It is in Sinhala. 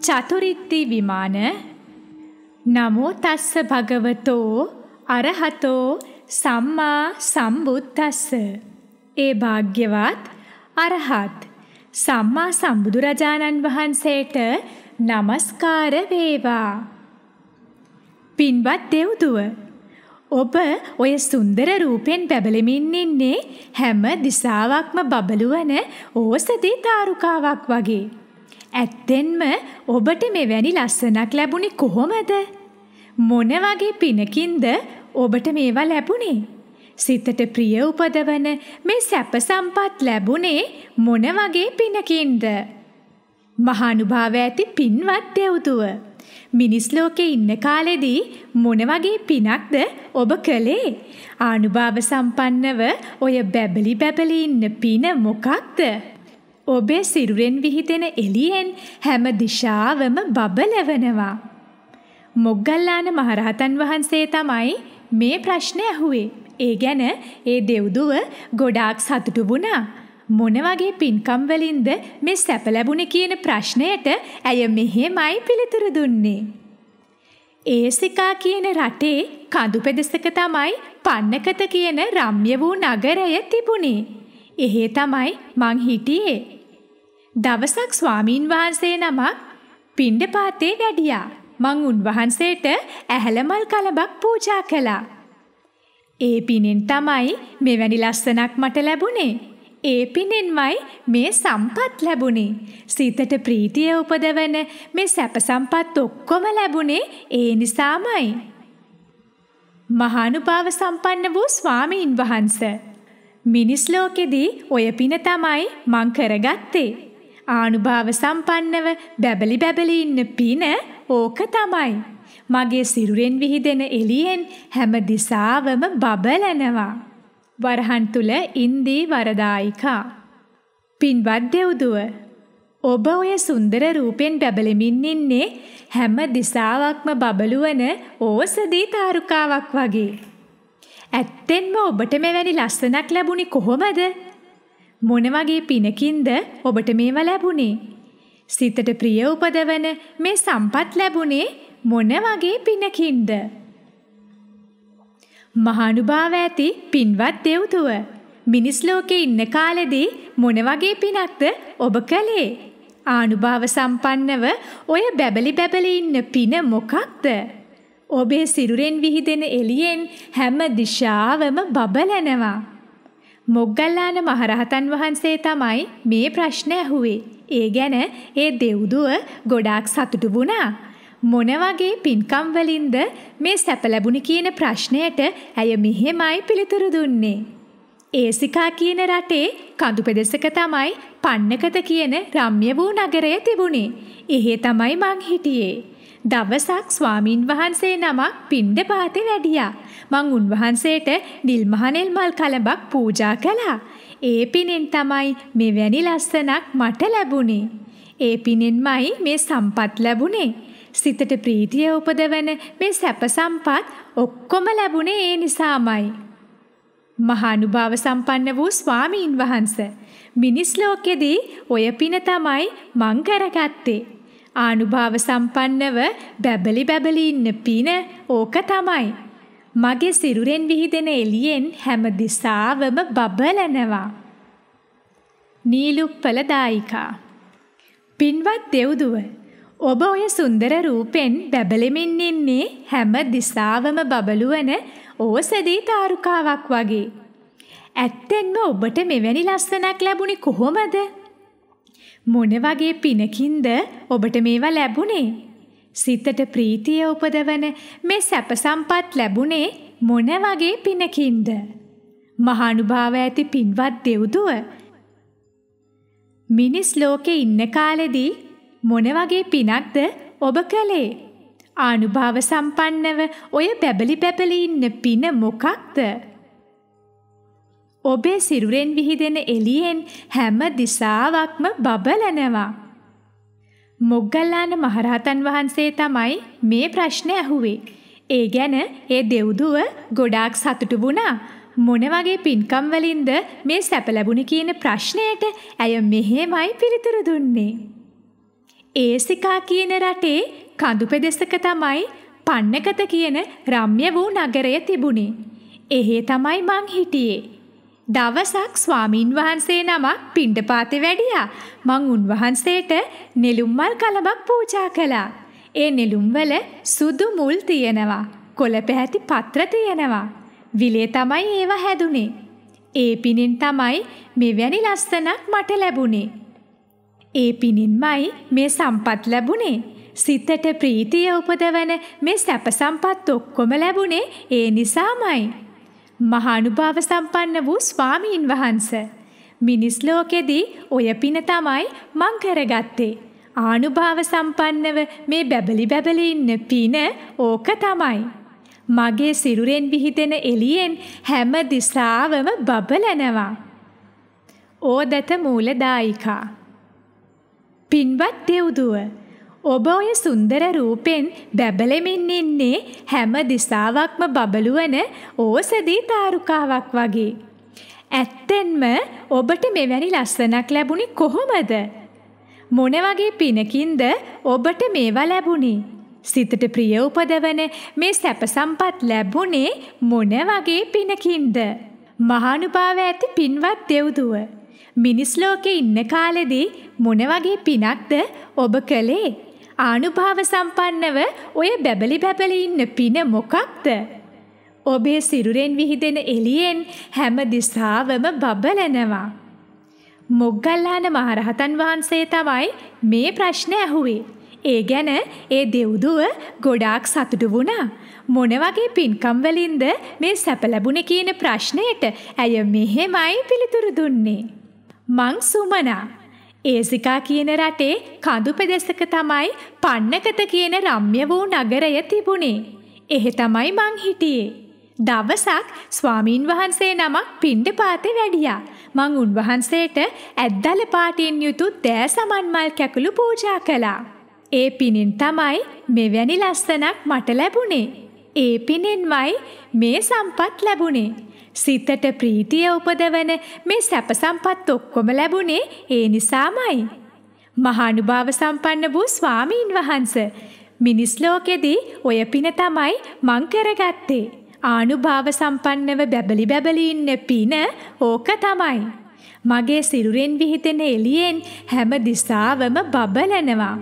චතුරිත්ති විමාන නමෝ තස්ස භගවතෝ අරහතෝ සම්මා සම්බුද්දස්ස ඒ භාග්‍යවත් අරහත් සම්මා සම්බුදුරජාණන් වහන්සේට নমස්කාර වේවා පින්වත් දෙව්දුව ඔබ ඔය සුන්දර රූපෙන් බැබලෙමින් ඉන්නේ හැම දිසාවක්ම බබළුවන ඕසදී තාරුකාවක් වගේ ඇත්තෙන්ම ඔබට මෙවැනි ලස්සනක් ලැබුණේ කොහොමද? මොන වගේ පිනකින්ද ඔබට මේවා ලැබුණේ? සිතට ප්‍රිය උපදවන මේ සැප සම්පත් ලැබුණේ මොන වගේ පිනකින්ද? මහානුභාව ඇති පින්වත් දෙව්දුව මිනිස් ලෝකේ ඉන්න කාලෙදී මොන වගේ පිනක්ද ඔබ කළේ? ආනුභාව සම්පන්නව ඔය බැබලි බැබලි ඉන්න පින මොකක්ද? ඔබේ සිරුරෙන් විහිදෙන එළියෙන් හැම දිශාවම බබලවනවා. මොග්ගල්ලාන මහරහතන් වහන්සේ තමයි මේ ප්‍රශ්නේ ඇහුවේ. ඒ ගැන ඒ දෙව්දුව ගොඩාක් සතුටු වුණා. මොන වගේ පින්කම් වලින්ද මේ සැප ලැබුණේ කියන ප්‍රශ්නයට ඇය මෙහෙමයි පිළිතුරු දුන්නේ. ඒසිකා කියන රටේ කඳු පෙදෙසක තමයි පන්නකත කියන රම්‍ය වූ නගරය තිබුණේ. එහේ තමයි මං හිටියේ. දවසක් ස්වාමීන් වහන්සේ නමක් පිණ්ඩපාතේ වැඩියා. මං උන්වහන්සේට ඇහැළමල් කලබක් පූජා කළා. ඒ පිනෙන් තමයි මෙවැනි ලස්සනක් මට ලැබුණේ. ඒ පිනෙන්මයි මේ සම්පත් ලැබුණේ. සිතට ප්‍රීතිය උපදවන මේ සැප සම්පත් ඔක්කොම ලැබුණේ ඒ නිසාමයි. මහානුභාව සම්පන්න වූ ස්වාමීන් වහන්සේ මිනිස් ලෝකෙදී ඔය පින තමයි මං කරගත්තේ. ආනුභාව සම්පන්නව බැබලි බැබලි ඉන්න පින ඕක තමයි. මගේ සිරුරෙන් විහිදෙන එළියෙන් හැම දිසාවම බබලනවා. වරහන් තුල ඉන්දී වරදායිකා. පින්වත් දෙව්දුව ඔබ ඔය සුන්දර රූපෙන් බැබලෙමින් ඉන්නේ හැම දිසාවක්ම බබලුවන ඕසදී තාරුකාවක් වගේ. ඇත්තෙන්ම ඔබට මෙවැනි ලස්සනක් ලැබුණි කොහොමද? මොන වගේ පිනකින්ද ඔබට මේවා ලැබුණේ? සිතට ප්‍රිය උපදවන මේ සම්පත් ලැබුණේ මොන වගේ පිනකින්ද? මහානුභාව ඇති පින්වත් දෙව්තුව මිනිස් ලෝකේ ඉන්න කාලෙදී මොන වගේ පිනක්ද ඔබ කළේ? ආනුභාව සම්පන්නව ඔය බැබලි බැබලි ඉන්න පින මොකක්ද? ඔබේ සිරුරෙන් විහිදෙන එළියෙන් හැම දිශාවම බබලනවා. මොග්ගල්ලාන මහරහතන් වහන්සේ තමයි මේ ප්‍රශ්න ඇහුවේ. ඒ ගැන ඒ දෙව්දුව ගොඩාක් සතුටු වුණා. මොන වගේ පින්කම් වලින්ද මේ සැප ලැබුණේ කියන ප්‍රශ්නයට ඇය මෙහෙමයි පිළිතුරු දුන්නේ. ඒසිකා කියන රටේ කඳු පෙදෙසක තමයි පන්නකත කියන රම්‍ය වූ නගරය තිබුණේ. එහේ තමයි මං හිටියේ. දවසක් ස්වාමින් වහන්සේ නමක් පින්ඩ පාතේ වැඩියා. මං උන්වහන්සේට නිල්මහනෙල් මල් කලබක් පූජා කළා. ඒ පිනෙන් තමයි මෙවැනි ලස්සනක් මට ලැබුණේ. ඒ පිනෙන්මයි මේ සම්පත් ලැබුණේ. සිතට ප්‍රීතිය උපදවන මේ සැප සම්පත් ඔක්කොම ලැබුණේ ඒ නිසාමයි. මහානුභාව සම්පන්න වූ ස්වාමීන් වහන්ස. මිනිස් ලෝකෙදී ඔය පින තමයි මං කරගත්තේ. ආනුභාව සම්පන්නව බැබලි බැබලි ඉන්න පින ඕක තමයි. මගේ සිරුරෙන් විහිදෙන එළියෙන් හැම දිසාවම බබලනවා. නීලුප්පල දායිකා පින්වත් දෙව්දුව ඔබ ඔය සුන්දර රූපෙන් බැබලෙමින් ඉන්නේ හැම දිසාවම බබළුවන ඕසදී තාරුකාවක් වගේ. ඇත්තෙන්ම ඔබට මෙවැනි ලස්සනක් ලැබුණේ කොහොමද? මොන වගේ පිනකින්ද ඔබට මේවා ලැබුණේ? සිතට ප්‍රීතිය උපදවන මේ සැප සම්පත් ලැබුණේ මොන වගේ පිනකින්ද? මහානුභාව ඇති පින්වත් දෙව්දුව මිනිස් ලෝකේ ඉන්න කාලෙදී මොන වගේ පිනක්ද ඔබ කළේ? ආනුභාව සම්පන්නව ඔය බැබලි බැබලි ඉන්න පින මොකක්ද? ඔබේ සිරුරෙන් විහිදෙන එළියෙන් හැම දිශාවක්ම බබලනවා. මොග්ගල්ලාන මහරහතන් වහන්සේ තමයි මේ ප්‍රශ්නේ ඇහුවේ. ඒ ගැන ඒ දෙව්දුව ගොඩාක් සතුටු වුණා. මොන වගේ පින්කම් වලින්ද මේ සැප ලැබුණේ කියන ප්‍රශ්නයට ඇය මෙහෙමයි පිළිතුරු දුන්නේ. ඒසිකා කියන රටේ කඳු පෙදෙසක තමයි පන්නකත කියන රම්‍ය වූ නගරය තිබුණේ. එහේ තමයි මං හිටියේ. දවසක් ස්වාමින් වහන්සේ නමක් පිණ්ඩපාතේ වැඩියා. මං උන්වහන්සේට නෙළුම් මල් කලමක් පූජා කළා. ඒ නෙළුම් වල සුදු මුල් තියෙනවා. කොළ පැහැති පත්‍ර තියෙනවා. විලේ තමයි ඒවා හැදුනේ. ඒ පිණින් තමයි මෙවැනි ලස්සනක් මට ලැබුණේ. ඒ පිණින්මයි මේ සම්පත් ලැබුණේ. සිතට ප්‍රීතිය උපදවන මේ සැප සම්පත් ඔක්කොම ලැබුණේ ඒ නිසාමයි. මහානුභාව සම්පන්න වූ ස්වාමීන් වහන්ස. මිනිස් ලෝකෙදී ඔය පින තමයි මං කරගත්තේ. ආනුභාව සම්පන්නව මේ බැබලි බැබලි ඉන්න පින ඕක තමයි. මගේ සිරුරෙන් විහිදෙන එළියෙන් හැම දිසාවම බබලනවා. ඕදත මූලදායිකා. පින්වත් දෙව්දුව ඔබ ඔය සුන්දර රූපෙන් බැබලෙමින් ඉන්නේ හැම දිසාවක්ම බබළුවන ඕසදී තාරුකාවක් වගේ. ඇත්තෙන්ම ඔබට මෙවැනි ලස්සනක් ලැබුණේ කොහොමද? මොන වගේ පිනකින්ද ඔබට මේවා ලැබුණේ? සිතට ප්‍රිය උපදවන මේ සැප සම්පත් ලැබුණේ මොන වගේ පිනකින්ද? මහානුභාව ඇති පින්වත් දෙව්දුව. මිනිස් ලෝකේ ඉන්න කාලෙදී මොන වගේ පිනක්ද ඔබ කළේ? ආනුභාව සම්පන්නව ඔය බැබලි බැබලි ඉන්න පින මොකක්ද? ඔබේ සිරුරෙන් විහිදෙන එළියෙන් හැම දිසාවම බබලනවා. මොග්ගල්ලාන මහරහතන් වහන්සේ තමයි මේ ප්‍රශ්න ඇහුවේ. ඒ ගැන ඒ දෙව්දුව ගොඩාක් සතුටු වුණා. මොන වගේ පින්කම් වලින්ද මේ සැප ලැබුණේ කියන ප්‍රශ්නයට ඇය මෙහෙමයි පිළිතුරු දුන්නේ. මං සුමනා ඒසිකා කියන රටේ කඳු පෙදෙසක තමයි පන්නකත කියන රම්‍ය වූ නගරය තිබුණේ. එහෙ තමයි මං හිටියේ. දවසක් ස්වාමීන් වහන්සේ නමක් පිණ්ඩපාතේ වැඩියා. මං උන්වහන්සේට ඇද්දල පාටින් යුතු දෑ සමන් මල් කැකුළු පූජා කළා. ඒ පිණින් තමයි මෙවැනි ලස්සනක් මට ලැබුණේ. ඒ පිණින්මයි මේ සම්පත් ලැබුණේ. සිතට ප්‍රීතිය උපදවන මේ සැප සම්පත් ඔක්කොම ලැබුණේ ඒ නිසාමයි. මහානුභාව සම්පන්න වූ ස්වාමීන් වහන්ස මිනිස් ලෝකෙදී ඔය පින තමයි මං කරගත්තේ. ආනුභාව සම්පන්නව බැබලි බැබලි ඉන්න පින ඕක තමයි. මගේ සිරුරෙන් විහිදෙන එළියෙන් හැම දිසාවම බබලනවා.